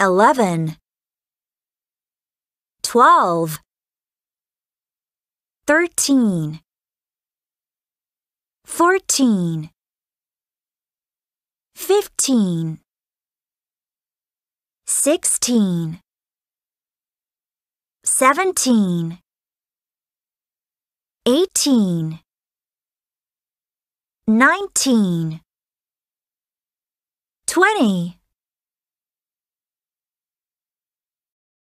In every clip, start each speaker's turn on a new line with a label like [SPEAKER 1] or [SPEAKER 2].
[SPEAKER 1] eleven, twelve, thirteen, fourteen, fifteen, sixteen, seventeen, eighteen, nineteen, twenty.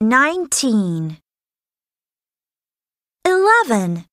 [SPEAKER 1] nineteen, eleven.